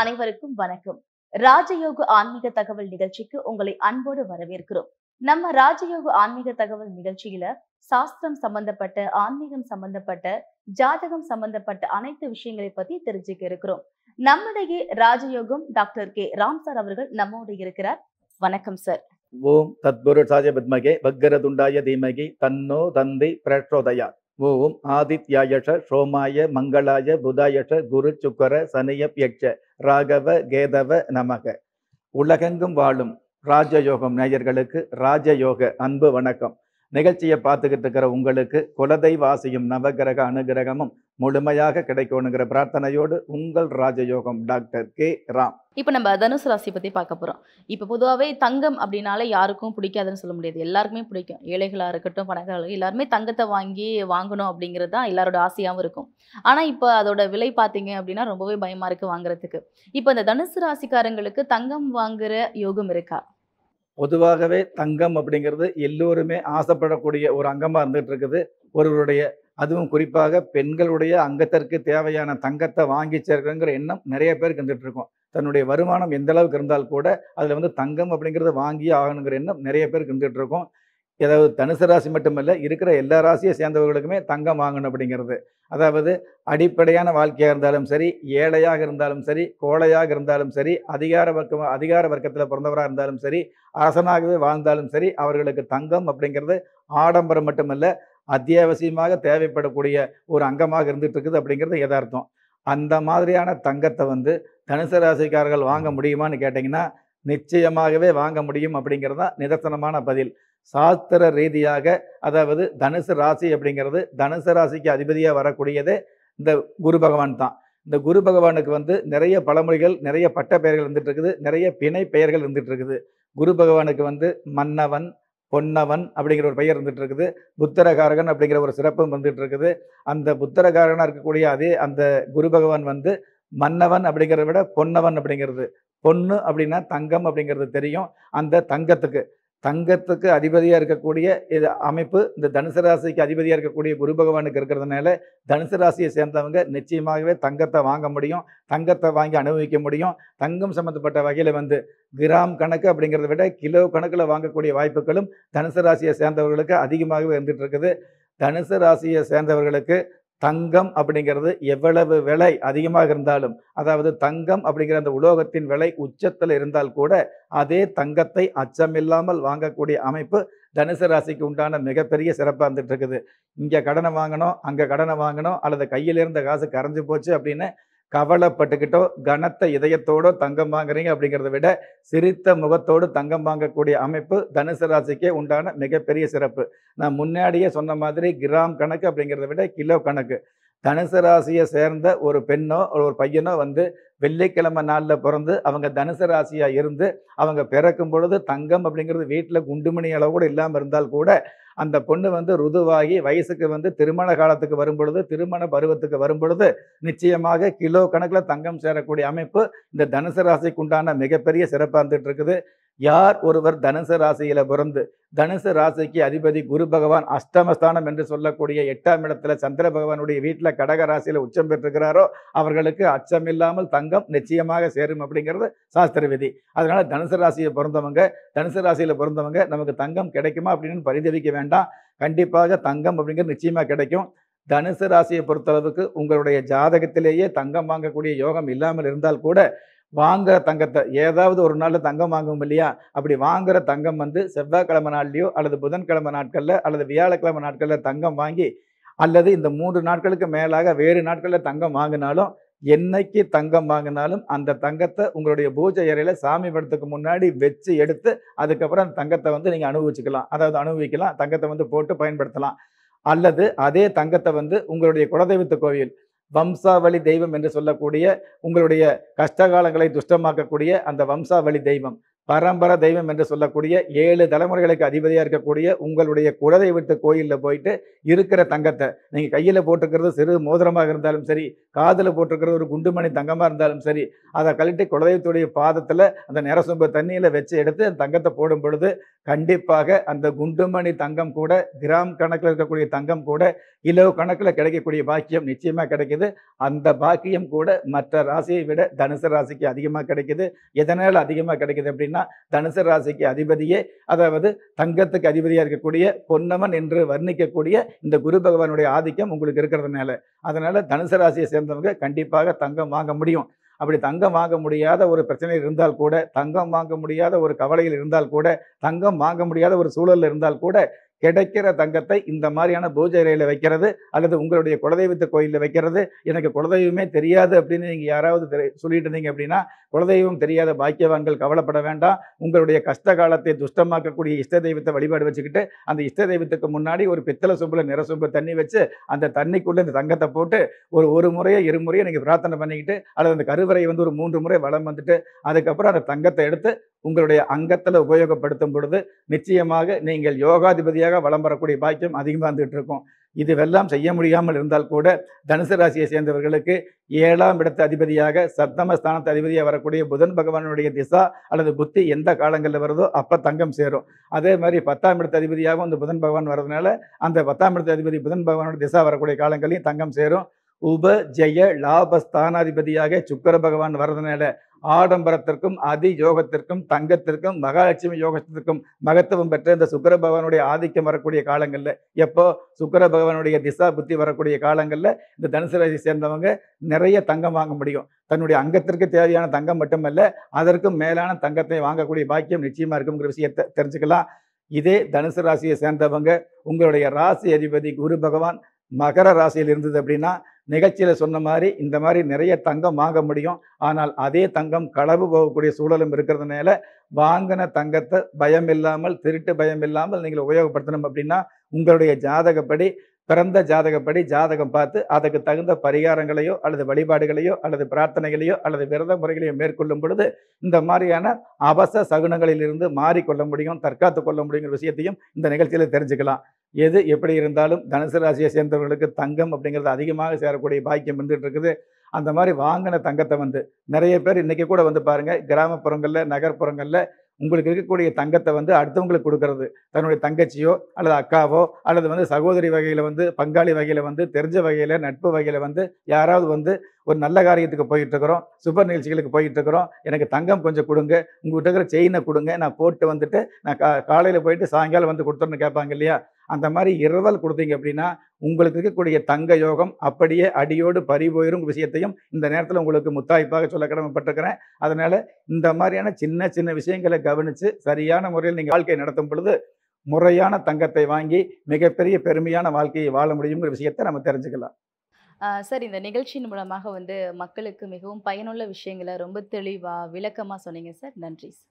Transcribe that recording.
அனைவருக்கும் வணக்கம் ராஜயோக ஆன்மீக தகவல் நிகழ்ச்சிக்கு உங்களை அன்போடு வரவேற்கிறோம் நம்ம ராஜயோக ஆன்மீக தகவல் நிகழ்ச்சியில சாஸ்திரம் சம்பந்தப்பட்ட ஆன்மீகம் சம்பந்தப்பட்ட ஜாதகம் சம்பந்தப்பட்ட அனைத்து விஷயங்களை பத்தி தெரிஞ்சுக்க இருக்கிறோம் நம்மிடையே ராஜயோகம் டாக்டர் கே ராம் சார் அவர்கள் நம்மோடு இருக்கிறார் வணக்கம் சார் ஓம் தத்புரு சாஜ பத்மகே பக்கர தீமகி தன்னோ தந்தை பிரச்சோதயா ஓம் ஆதித்யாயஷ சோமாய மங்களாய புதாயஷ குரு சுக்கர சனியப்யட்ச ராகவ கேதவ நமக உலகெங்கும் வாழும் ராஜயோகம் நேயர்களுக்கு ராஜயோக அன்பு வணக்கம் நிகழ்ச்சியை பார்த்துக்கிட்டு இருக்கிற உங்களுக்கு குலதெய்வாசியும் நவகிரக அனுகிரகமும் முழுமையாக கிடைக்கணுங்கிற பிரார்த்தனையோடு உங்கள் ராஜயோகம் டாக்டர் கே ராம் இப்போ நம்ம தனுசு ராசி பற்றி பார்க்க போகிறோம் இப்போ பொதுவாகவே தங்கம் அப்படின்னாலே யாருக்கும் பிடிக்காதுன்னு சொல்ல முடியாது எல்லாருக்குமே பிடிக்கும் ஏழைகளாக இருக்கட்டும் பணக்காரர்கள் எல்லாருமே தங்கத்தை வாங்கி வாங்கணும் அப்படிங்கிறது தான் எல்லாரோட ஆசையாகவும் இருக்கும் ஆனால் இப்போ அதோட விலை பார்த்தீங்க அப்படின்னா ரொம்பவே பயமாக இருக்குது வாங்குறதுக்கு இப்போ இந்த தனுசு ராசிக்காரங்களுக்கு தங்கம் வாங்குற யோகம் இருக்கா பொதுவாகவே தங்கம் அப்படிங்கிறது எல்லோருமே ஆசைப்படக்கூடிய ஒரு அங்கமாக இருந்துகிட்டு இருக்குது ஒருவருடைய அதுவும் குறிப்பாக பெண்களுடைய அங்கத்திற்கு தேவையான தங்கத்தை வாங்கி சேர்க்கிறங்கிற எண்ணம் நிறைய பேருக்கு இருந்துகிட்டு இருக்கும் தன்னுடைய வருமானம் எந்த அளவுக்கு இருந்தால் கூட அதில் வந்து தங்கம் அப்படிங்கிறத வாங்கியே ஆகணுங்கிற எண்ணம் நிறைய பேருக்கு இருந்துகிட்டு இருக்கும் ஏதாவது தனுசு ராசி மட்டுமல்ல இருக்கிற எல்லா ராசியை சேர்ந்தவர்களுக்குமே தங்கம் வாங்கணும் அப்படிங்கிறது அதாவது அடிப்படையான வாழ்க்கையாக இருந்தாலும் சரி ஏழையாக இருந்தாலும் சரி கோழையாக இருந்தாலும் சரி அதிகார வர்க்கம் அதிகார வர்க்கத்தில் பிறந்தவராக இருந்தாலும் சரி அரசனாகவே வாழ்ந்தாலும் சரி அவர்களுக்கு தங்கம் அப்படிங்கிறது ஆடம்பரம் மட்டுமல்ல அத்தியாவசியமாக தேவைப்படக்கூடிய ஒரு அங்கமாக இருந்துட்டு இருக்குது அப்படிங்கிறது எதார்த்தம் அந்த மாதிரியான தங்கத்தை வந்து தனுசு ராசிக்காரர்கள் வாங்க முடியுமான்னு கேட்டிங்கன்னா நிச்சயமாகவே வாங்க முடியும் அப்படிங்கிறது தான் நிதர்சனமான பதில் சாஸ்திர ரீதியாக அதாவது தனுசு ராசி அப்படிங்கிறது தனுசு ராசிக்கு அதிபதியாக வரக்கூடியதே இந்த குரு பகவான் தான் இந்த குரு பகவானுக்கு வந்து நிறைய பழமொழிகள் நிறைய பட்ட பெயர்கள் இருந்துட்டு இருக்குது நிறைய பிணை பெயர்கள் இருந்துட்டு இருக்குது குரு பகவானுக்கு வந்து மன்னவன் பொன்னவன் அப்படிங்கிற ஒரு பெயர் இருந்துட்டு இருக்குது புத்தரகாரகன் அப்படிங்கிற ஒரு சிறப்பும் வந்துட்டு இருக்குது அந்த புத்தரகாரகனாக இருக்கக்கூடிய அதே அந்த குரு பகவான் வந்து மன்னவன் அப்படிங்கிறத விட பொன்னவன் அப்படிங்கிறது பொண்ணு அப்படின்னா தங்கம் அப்படிங்கிறது தெரியும் அந்த தங்கத்துக்கு தங்கத்துக்கு அதிபதியாக இருக்கக்கூடிய இது அமைப்பு இந்த தனுசு ராசிக்கு அதிபதியாக இருக்கக்கூடிய குரு பகவானுக்கு இருக்கிறதுனால தனுசு ராசியை சேர்ந்தவங்க நிச்சயமாகவே தங்கத்தை வாங்க முடியும் தங்கத்தை வாங்கி அனுபவிக்க முடியும் தங்கம் சம்மந்தப்பட்ட வகையில் வந்து கிராம் கணக்கு அப்படிங்கிறத விட கிலோ கணக்கில் வாங்கக்கூடிய வாய்ப்புகளும் தனுசு ராசியை சேர்ந்தவர்களுக்கு அதிகமாகவே இருந்துகிட்டு இருக்குது தனுசு ராசியை சேர்ந்தவர்களுக்கு தங்கம் அப்படிங்கிறது எவ்வளவு விலை அதிகமாக இருந்தாலும் அதாவது தங்கம் அப்படிங்கிற அந்த உலோகத்தின் விலை உச்சத்தில் இருந்தால் கூட அதே தங்கத்தை அச்சமில்லாமல் வாங்கக்கூடிய அமைப்பு தனுசு ராசிக்கு உண்டான மிகப்பெரிய சிறப்பாக இருந்துட்டு இருக்குது இங்கே கடனை வாங்கணும் அங்கே கடனை வாங்கணும் அல்லது கையில் இருந்த காசு கரைஞ்சு போச்சு அப்படின்னு கவலைப்பட்டுக்கிட்டோ கனத்த இதயத்தோடோ தங்கம் வாங்குறீங்க அப்படிங்கிறத விட சிரித்த முகத்தோடு தங்கம் வாங்கக்கூடிய அமைப்பு தனுசு ராசிக்கே உண்டான மிகப்பெரிய சிறப்பு நான் முன்னாடியே சொன்ன மாதிரி கிராம் கணக்கு அப்படிங்கிறத விட கிலோ கணக்கு தனுசு ராசியை சேர்ந்த ஒரு பெண்ணோ ஒரு பையனோ வந்து வெள்ளிக்கிழமை நாளில் பிறந்து அவங்க தனுசு ராசியாக இருந்து அவங்க பிறக்கும் பொழுது தங்கம் அப்படிங்கிறது வீட்டில் குண்டுமணி அளவு கூட இல்லாமல் இருந்தால் கூட அந்த பொண்ணு வந்து ருதுவாகி வயசுக்கு வந்து திருமண காலத்துக்கு வரும் பொழுது திருமண பருவத்துக்கு வரும் பொழுது நிச்சயமாக கிலோ கணக்கில் தங்கம் சேரக்கூடிய அமைப்பு இந்த தனுசு ராசிக்கு உண்டான மிகப்பெரிய சிறப்பாக இருந்துகிட்டு இருக்குது யார் ஒருவர் தனுசு ராசியில பிறந்து தனுசு ராசிக்கு அதிபதி குரு பகவான் அஷ்டமஸ்தானம் என்று சொல்லக்கூடிய எட்டாம் இடத்துல சந்திர பகவானுடைய வீட்டில் கடக ராசியில உச்சம் பெற்றிருக்கிறாரோ அவர்களுக்கு அச்சமில்லாமல் தங்கம் நிச்சயமாக சேரும் அப்படிங்கிறது சாஸ்திர விதி அதனால தனுசு ராசியை பிறந்தவங்க தனுசு ராசியில பிறந்தவங்க நமக்கு தங்கம் கிடைக்குமா அப்படின்னு பரிதவிக்க வேண்டாம் கண்டிப்பாக தங்கம் அப்படிங்கிறது நிச்சயமாக கிடைக்கும் தனுசு ராசியை பொறுத்தளவுக்கு உங்களுடைய ஜாதகத்திலேயே தங்கம் வாங்கக்கூடிய யோகம் இல்லாமல் இருந்தால் கூட வாங்குற தங்கத்தை ஏதாவது ஒரு நாளில் தங்கம் வாங்கும் இல்லையா அப்படி வாங்குற தங்கம் வந்து செவ்வாய்க்கிழமை நாள்லையோ அல்லது புதன்கிழமை நாட்களில் அல்லது வியாழக்கிழமை நாட்களில் தங்கம் வாங்கி அல்லது இந்த மூன்று நாட்களுக்கு மேலாக வேறு நாட்களில் தங்கம் வாங்கினாலும் என்னைக்கு தங்கம் வாங்கினாலும் அந்த தங்கத்தை உங்களுடைய பூஜை அறையில் சாமி படத்துக்கு முன்னாடி வச்சு எடுத்து அதுக்கப்புறம் அந்த தங்கத்தை வந்து நீங்கள் அனுபவிச்சுக்கலாம் அதாவது அனுபவிக்கலாம் தங்கத்தை வந்து போட்டு பயன்படுத்தலாம் அல்லது அதே தங்கத்தை வந்து உங்களுடைய குலதெய்வத்து கோவில் வம்சாவளி தெய்வம் என்று சொல்லக்கூடிய உங்களுடைய கஷ்டகாலங்களை துஷ்டமாக்கக்கூடிய அந்த வம்சாவளி தெய்வம் பரம்பர தெய்வம் என்று சொல்லக்கூடிய ஏழு தலைமுறைகளுக்கு அதிபதியாக இருக்கக்கூடிய உங்களுடைய குலதெய்வத்து கோயிலில் போயிட்டு இருக்கிற தங்கத்தை நீங்கள் கையில் போட்டிருக்கிறது சிறு மோதிரமாக இருந்தாலும் சரி காதில் போட்டிருக்கிறது ஒரு குண்டுமணி தங்கமாக இருந்தாலும் சரி அதை கழட்டி குலதெய்வத்துடைய பாதத்தில் அந்த நிறசொம்ப தண்ணியில் வச்சு எடுத்து அந்த தங்கத்தை போடும் பொழுது கண்டிப்பாக அந்த குண்டுமணி தங்கம் கூட கிராம் கணக்கில் இருக்கக்கூடிய தங்கம் கூட கிலோ கணக்கில் கிடைக்கக்கூடிய பாக்கியம் நிச்சயமாக கிடைக்கிது அந்த பாக்கியம் கூட மற்ற ராசியை விட தனுசு ராசிக்கு அதிகமாக கிடைக்கிது எதனால் அதிகமாக கிடைக்கிது அப்படின்னு அப்படின்னா தனுசு ராசிக்கு அதிபதியே அதாவது தங்கத்துக்கு அதிபதியாக இருக்கக்கூடிய பொன்னமன் என்று வர்ணிக்கக்கூடிய இந்த குரு பகவானுடைய ஆதிக்கம் உங்களுக்கு இருக்கிறதுனால அதனால் தனுசு ராசியை சேர்ந்தவங்க கண்டிப்பாக தங்கம் வாங்க முடியும் அப்படி தங்கம் வாங்க முடியாத ஒரு பிரச்சனை இருந்தால் கூட தங்கம் வாங்க முடியாத ஒரு கவலையில் இருந்தால் கூட தங்கம் வாங்க முடியாத ஒரு சூழலில் இருந்தால் கூட கிடைக்கிற தங்கத்தை இந்த மாதிரியான பூஜை அறையில் வைக்கிறது அல்லது உங்களுடைய குலதெய்வத்தை கோயிலில் வைக்கிறது எனக்கு குலதெய்வமே தெரியாது அப்படின்னு நீங்கள் யாராவது தெரி சொல்லிட்டு இருந்தீங்க அப்படின்னா குலதெய்வம் தெரியாத பாக்கியவான்கள் கவலைப்பட வேண்டாம் உங்களுடைய கஷ்ட காலத்தை துஷ்டமாக்கக்கூடிய இஷ்ட தெய்வத்தை வழிபாடு வச்சுக்கிட்டு அந்த இஷ்ட தெய்வத்துக்கு முன்னாடி ஒரு பித்தளை சொம்பில் நிற சொம்பு தண்ணி வச்சு அந்த தண்ணிக்குள்ளே இந்த தங்கத்தை போட்டு ஒரு ஒரு முறையோ இரு முறையோ நீங்கள் பிரார்த்தனை பண்ணிக்கிட்டு அல்லது அந்த கருவறையை வந்து ஒரு மூன்று முறை வளம் வந்துட்டு அதுக்கப்புறம் அந்த தங்கத்தை எடுத்து உங்களுடைய அங்கத்தில் உபயோகப்படுத்தும் பொழுது நிச்சயமாக நீங்கள் யோகாதிபதியாக வளம் வரக்கூடிய பாக்கியம் அதிகமாக இருந்துகிட்டு இருக்கும் இதுவெல்லாம் செய்ய முடியாமல் இருந்தால் கூட தனுசு ராசியை சேர்ந்தவர்களுக்கு ஏழாம் இடத்து அதிபதியாக சப்தம ஸ்தானத்து அதிபதியாக வரக்கூடிய புதன் பகவானுடைய திசா அல்லது புத்தி எந்த காலங்களில் வருதோ அப்போ தங்கம் சேரும் அதே மாதிரி பத்தாம் இடத்து அதிபதியாகவும் இந்த புதன் பகவான் வரதுனால அந்த பத்தாம் இடத்து அதிபதி புதன் பகவானோட திசா வரக்கூடிய காலங்களையும் தங்கம் சேரும் உப ஜெய லாபஸ்தானாதிபதியாக சுக்கர பகவான் வரதுனால ஆடம்பரத்திற்கும் அதி யோகத்திற்கும் தங்கத்திற்கும் மகாலட்சுமி யோகத்திற்கும் மகத்துவம் பெற்ற இந்த சுக்கர பகவானுடைய ஆதிக்கம் வரக்கூடிய காலங்களில் எப்போ சுக்கர பகவானுடைய திசா புத்தி வரக்கூடிய காலங்களில் இந்த தனுசு ராசி சேர்ந்தவங்க நிறைய தங்கம் வாங்க முடியும் தன்னுடைய அங்கத்திற்கு தேவையான தங்கம் மட்டுமல்ல அதற்கும் மேலான தங்கத்தை வாங்கக்கூடிய பாக்கியம் நிச்சயமாக இருக்குங்கிற விஷயத்தை தெரிஞ்சுக்கலாம் இதே தனுசு ராசியை சேர்ந்தவங்க உங்களுடைய ராசி அதிபதி குரு பகவான் மகர ராசியில் இருந்தது அப்படின்னா நிகழ்ச்சியில் சொன்ன மாதிரி இந்த மாதிரி நிறைய தங்கம் வாங்க முடியும் ஆனால் அதே தங்கம் களவு போகக்கூடிய சூழலும் இருக்கிறதுனால வாங்கின தங்கத்தை பயம் இல்லாமல் திருட்டு பயம் இல்லாமல் நீங்கள் உபயோகப்படுத்தணும் அப்படின்னா உங்களுடைய ஜாதகப்படி பிறந்த ஜாதகப்படி ஜாதகம் பார்த்து அதுக்கு தகுந்த பரிகாரங்களையோ அல்லது வழிபாடுகளையோ அல்லது பிரார்த்தனைகளையோ அல்லது விரத முறைகளையோ மேற்கொள்ளும் பொழுது இந்த மாதிரியான அவச சகுனங்களிலிருந்து மாறிக்கொள்ள முடியும் தற்காத்து கொள்ள முடியுங்கிற விஷயத்தையும் இந்த நிகழ்ச்சியில் தெரிஞ்சுக்கலாம் எது எப்படி இருந்தாலும் தனுசு ராசியை சேர்ந்தவர்களுக்கு தங்கம் அப்படிங்கிறது அதிகமாக சேரக்கூடிய பாக்கியம் வந்துட்டு இருக்குது அந்த மாதிரி வாங்கின தங்கத்தை வந்து நிறைய பேர் இன்றைக்கி கூட வந்து பாருங்கள் கிராமப்புறங்களில் நகர்ப்புறங்களில் உங்களுக்கு இருக்கக்கூடிய தங்கத்தை வந்து அடுத்தவங்களுக்கு கொடுக்கறது தன்னுடைய தங்கச்சியோ அல்லது அக்காவோ அல்லது வந்து சகோதரி வகையில் வந்து பங்காளி வகையில் வந்து தெரிஞ்ச வகையில் நட்பு வகையில் வந்து யாராவது வந்து ஒரு நல்ல காரியத்துக்கு போயிட்டுருக்குறோம் சுப நிகழ்ச்சிகளுக்கு போயிட்டுருக்குறோம் எனக்கு தங்கம் கொஞ்சம் கொடுங்க உங்கள்கிட்ட இருக்கிற செயினை கொடுங்க நான் போட்டு வந்துட்டு நான் கா காலையில் போயிட்டு சாயங்காலம் வந்து கொடுத்துன்னு கேட்பாங்க இல்லையா அந்த மாதிரி இரவல் கொடுத்தீங்க அப்படின்னா உங்களுக்கு இருக்கக்கூடிய தங்க யோகம் அப்படியே அடியோடு பறி போயிரும் விஷயத்தையும் இந்த நேரத்தில் உங்களுக்கு முத்தாய்ப்பாக சொல்ல கடமைப்பட்டிருக்கிறேன் அதனால் இந்த மாதிரியான சின்ன சின்ன விஷயங்களை கவனித்து சரியான முறையில் நீங்கள் வாழ்க்கை நடத்தும் பொழுது முறையான தங்கத்தை வாங்கி மிகப்பெரிய பெருமையான வாழ்க்கையை வாழ முடியுங்கிற விஷயத்தை நம்ம தெரிஞ்சுக்கலாம் சார் இந்த நிகழ்ச்சியின் மூலமாக வந்து மக்களுக்கு மிகவும் பயனுள்ள விஷயங்களை ரொம்ப தெளிவாக விளக்கமாக சொன்னீங்க சார் நன்றி சார்